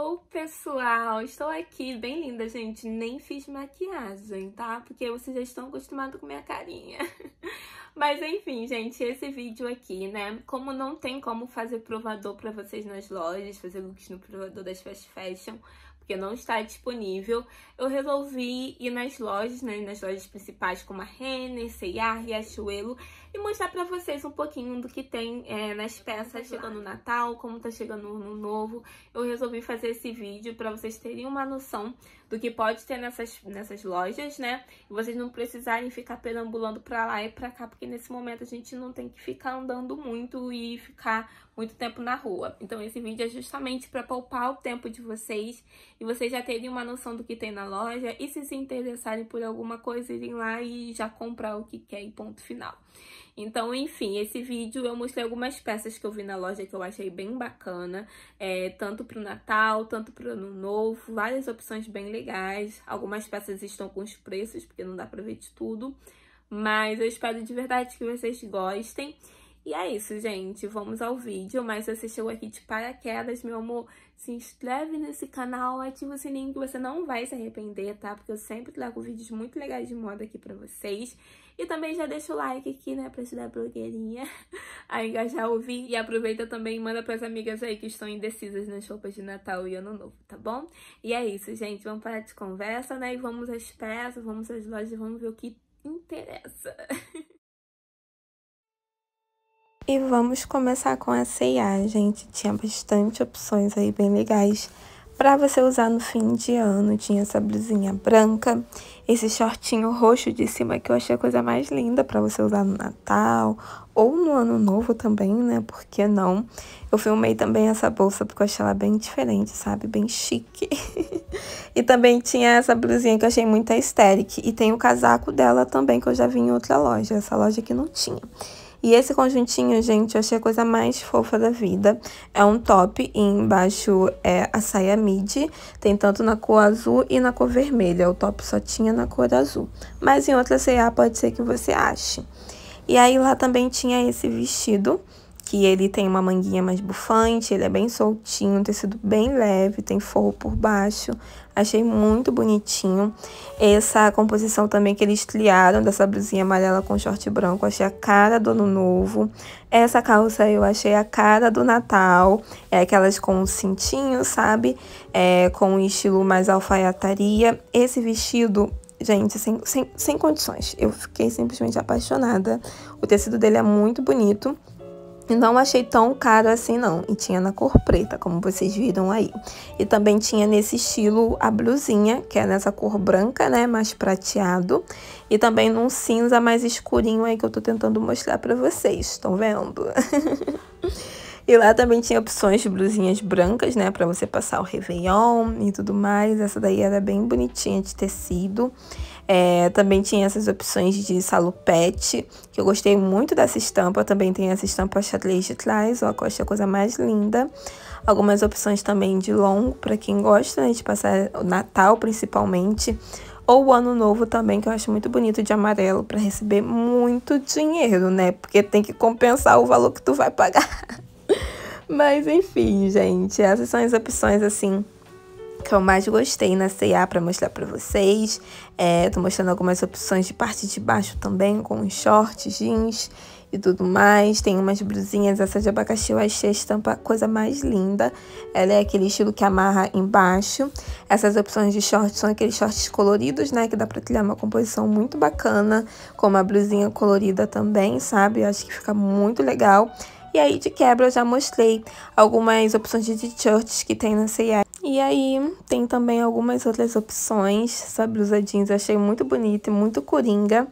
Hello, pessoal! Estou aqui bem linda, gente. Nem fiz maquiagem, tá? Porque vocês já estão acostumados com minha carinha. Mas enfim, gente, esse vídeo aqui, né? Como não tem como fazer provador pra vocês nas lojas, fazer looks no provador das fast fashion, porque não está disponível, eu resolvi ir nas lojas, né? Nas lojas principais como a Renner, C&A, Riachuelo e mostrar para vocês um pouquinho do que tem é, nas tá peças chegando o Natal, como tá chegando o Ano Novo. Eu resolvi fazer esse vídeo para vocês terem uma noção do que pode ter nessas, nessas lojas, né? E vocês não precisarem ficar perambulando para lá e para cá, porque nesse momento a gente não tem que ficar andando muito e ficar muito tempo na rua. Então esse vídeo é justamente para poupar o tempo de vocês e vocês já terem uma noção do que tem na loja e se se interessarem por alguma coisa, irem lá e já comprar o que quer e ponto final. Então, enfim, esse vídeo eu mostrei algumas peças que eu vi na loja que eu achei bem bacana, é, tanto para o Natal, tanto para o Ano Novo, várias opções bem legais. Algumas peças estão com os preços, porque não dá para ver de tudo, mas eu espero de verdade que vocês gostem. E é isso, gente. Vamos ao vídeo. Mas se você chegou aqui de paraquedas, meu amor, se inscreve nesse canal, ativa o sininho que você não vai se arrepender, tá? Porque eu sempre trago vídeos muito legais de moda aqui pra vocês. E também já deixa o like aqui, né? Pra ajudar a blogueirinha a engajar o vídeo. E aproveita também e manda pras amigas aí que estão indecisas nas roupas de Natal e Ano Novo, tá bom? E é isso, gente. Vamos parar de conversa, né? E vamos às peças, vamos às lojas, vamos ver o que interessa. E vamos começar com a C&A, gente. Tinha bastante opções aí bem legais para você usar no fim de ano. Tinha essa blusinha branca, esse shortinho roxo de cima que eu achei a coisa mais linda para você usar no Natal ou no Ano Novo também, né? Por que não? Eu filmei também essa bolsa porque eu achei ela bem diferente, sabe? Bem chique. e também tinha essa blusinha que eu achei muito aesthetic. E tem o casaco dela também que eu já vi em outra loja. Essa loja aqui não tinha. E esse conjuntinho, gente, eu achei a coisa mais fofa da vida. É um top e embaixo é a saia midi. Tem tanto na cor azul e na cor vermelha. O top só tinha na cor azul. Mas em outra C&A pode ser que você ache. E aí lá também tinha esse vestido que ele tem uma manguinha mais bufante, ele é bem soltinho, um tecido bem leve, tem forro por baixo. Achei muito bonitinho. Essa composição também que eles criaram, dessa blusinha amarela com short branco, achei a cara do ano novo. Essa calça eu achei a cara do Natal. É aquelas com um cintinho, sabe? É, com um estilo mais alfaiataria. Esse vestido gente, sem, sem, sem condições. Eu fiquei simplesmente apaixonada. O tecido dele é muito bonito não achei tão caro assim não. E tinha na cor preta, como vocês viram aí. E também tinha nesse estilo a blusinha, que é nessa cor branca, né, mais prateado. E também num cinza mais escurinho aí que eu tô tentando mostrar pra vocês, estão vendo? E lá também tinha opções de blusinhas brancas, né? Pra você passar o Réveillon e tudo mais. Essa daí era bem bonitinha de tecido. É, também tinha essas opções de salopete, que eu gostei muito dessa estampa. Também tem essa estampa xadrez de trás, ó, que eu achei a coisa mais linda. Algumas opções também de longo, para quem gosta né, de passar o Natal, principalmente. Ou o Ano Novo também, que eu acho muito bonito de amarelo, para receber muito dinheiro, né? Porque tem que compensar o valor que tu vai pagar. Mas enfim, gente, essas são as opções assim que eu mais gostei na C&A para mostrar para vocês. É, tô mostrando algumas opções de parte de baixo também, com shorts, jeans e tudo mais. Tem umas blusinhas, essa de abacaxi eu achei a estampa a coisa mais linda. Ela é aquele estilo que amarra embaixo. Essas opções de shorts são aqueles shorts coloridos, né? Que dá pra criar uma composição muito bacana, com uma blusinha colorida também, sabe? Eu acho que fica muito legal. E aí, de quebra, eu já mostrei algumas opções de t-shirts que tem na C&A. E aí, tem também algumas outras opções. Essa blusa jeans eu achei muito bonita e muito coringa.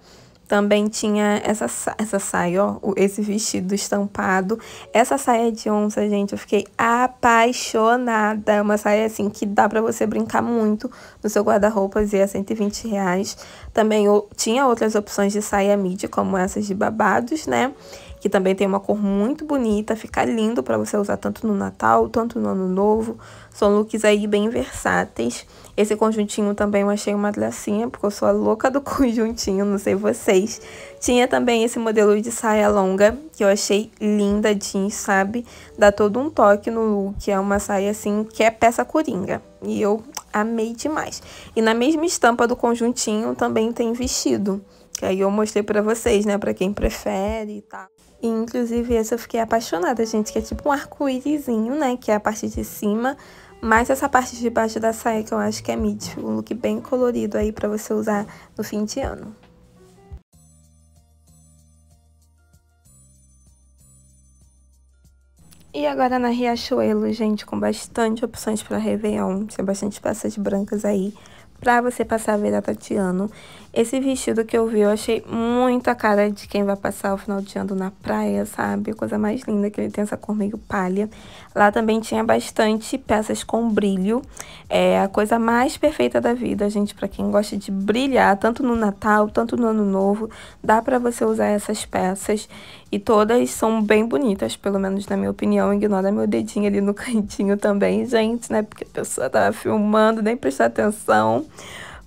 Também tinha essa, essa saia, ó, esse vestido estampado. Essa saia de onça, gente, eu fiquei apaixonada. É uma saia, assim, que dá pra você brincar muito no seu guarda-roupas e é 120 reais. Também eu, tinha outras opções de saia midi, como essas de babados, né? que também tem uma cor muito bonita, fica lindo para você usar tanto no Natal, tanto no Ano Novo. São looks aí bem versáteis. Esse conjuntinho também eu achei uma gracinha, porque eu sou a louca do conjuntinho, não sei vocês. Tinha também esse modelo de saia longa, que eu achei linda jeans, sabe? Dá todo um toque no look, é uma saia assim, que é peça coringa. E eu amei demais. E na mesma estampa do conjuntinho também tem vestido. Que aí eu mostrei pra vocês, né? Pra quem prefere e tal. inclusive, essa eu fiquei apaixonada, gente. Que é tipo um arco-írisinho, né? Que é a parte de cima. Mas essa parte de baixo da saia que eu acho que é mid. Um look bem colorido aí pra você usar no fim de ano. E agora na Riachuelo, gente, com bastante opções para Réveillon. Tem bastante peças brancas aí para você passar a virada de ano. Esse vestido que eu vi, eu achei muito a cara de quem vai passar o final de ano na praia, sabe? Coisa mais linda, que ele tem essa cor meio palha. Lá também tinha bastante peças com brilho. É a coisa mais perfeita da vida, gente, para quem gosta de brilhar, tanto no Natal, tanto no Ano Novo. Dá para você usar essas peças. E todas são bem bonitas, pelo menos na minha opinião. Ignora meu dedinho ali no cantinho também, gente, né? Porque a pessoa tava filmando, nem prestar atenção.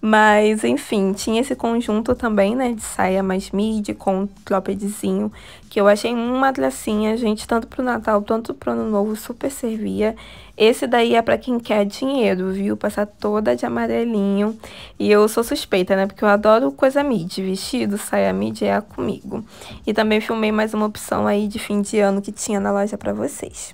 Mas, enfim, tinha esse conjunto também, né, de saia mais midi com croppedzinho, que eu achei uma gracinha, gente, tanto pro Natal, tanto pro Ano Novo, super servia. Esse daí é para quem quer dinheiro, viu? Passar toda de amarelinho. E eu sou suspeita, né? Porque eu adoro coisa midi, vestido, saia midi é comigo. E também filmei mais uma opção aí de fim de ano que tinha na loja para vocês.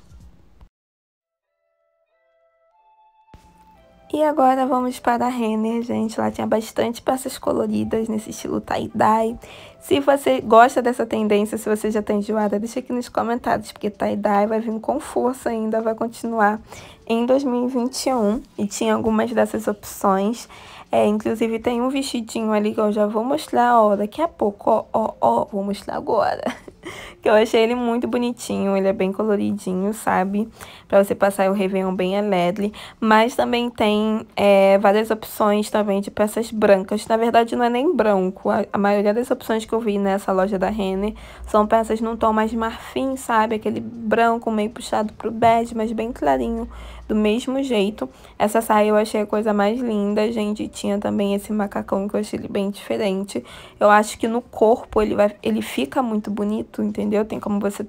E agora vamos para a Renner, gente. Lá tinha bastante peças coloridas nesse estilo tie-dye. Se você gosta dessa tendência, se você já está enjoada, deixa aqui nos comentários, porque tie-dye vai vir com força ainda, vai continuar em 2021. E tinha algumas dessas opções. É, inclusive tem um vestidinho ali que eu já vou mostrar, ó, daqui a pouco, ó, ó, ó, vou mostrar agora. que eu achei ele muito bonitinho, ele é bem coloridinho, sabe? Pra você passar o Réveillon bem alegre. Mas também tem é, várias opções também de peças brancas. Na verdade, não é nem branco. A, a maioria das opções que eu vi nessa loja da Renner são peças num tom mais marfim, sabe? Aquele branco meio puxado pro bege, mas bem clarinho do mesmo jeito. Essa saia eu achei a coisa mais linda, gente. Tinha também esse macacão que eu achei ele bem diferente. Eu acho que no corpo ele, vai, ele fica muito bonito, entendeu? Tem como você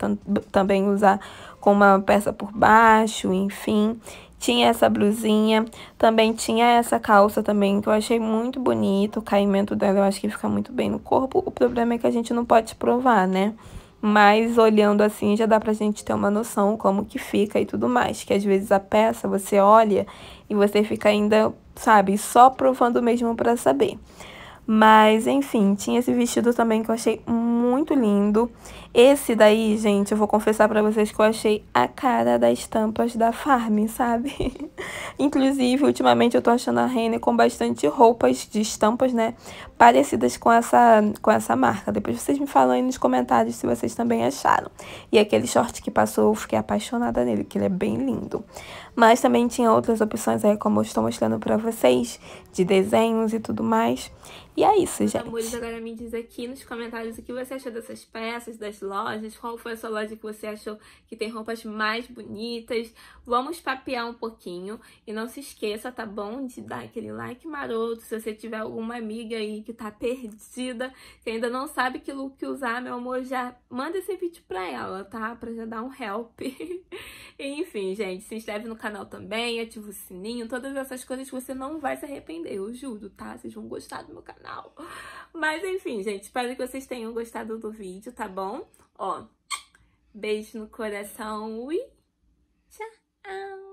também usar com uma peça por baixo, enfim. Tinha essa blusinha, também tinha essa calça também, que eu achei muito bonito. O caimento dela eu acho que fica muito bem no corpo. O problema é que a gente não pode provar, né? Mas olhando assim já dá pra gente ter uma noção como que fica e tudo mais. Que às vezes a peça você olha e você fica ainda, sabe, só provando mesmo pra saber. Mas enfim, tinha esse vestido também que eu achei muito lindo. Esse daí, gente, eu vou confessar pra vocês que eu achei a cara das estampas da Farm, sabe? Inclusive, ultimamente eu tô achando a Renner com bastante roupas de estampas, né? Parecidas com essa, com essa marca. Depois vocês me falam aí nos comentários se vocês também acharam. E aquele short que passou, eu fiquei apaixonada nele, que ele é bem lindo. Mas também tinha outras opções aí, como eu estou mostrando pra vocês, de desenhos e tudo mais. E é isso, gente. Amores, agora me diz aqui nos comentários o que você achou dessas peças, das lojas, qual foi a sua loja que você achou que tem roupas mais bonitas. Vamos papear um pouquinho e não se esqueça, tá bom, de dar aquele like maroto. Se você tiver alguma amiga aí que tá perdida, que ainda não sabe que look usar, meu amor, já manda esse vídeo pra ela, tá? Pra já dar um help. Enfim, gente, se inscreve no canal também, ativa o sininho, todas essas coisas que você não vai se arrepender, eu juro, tá? Vocês vão gostar do meu canal. Mas enfim, gente, espero que vocês tenham gostado do vídeo, tá bom? Ó, beijo no coração e tchau!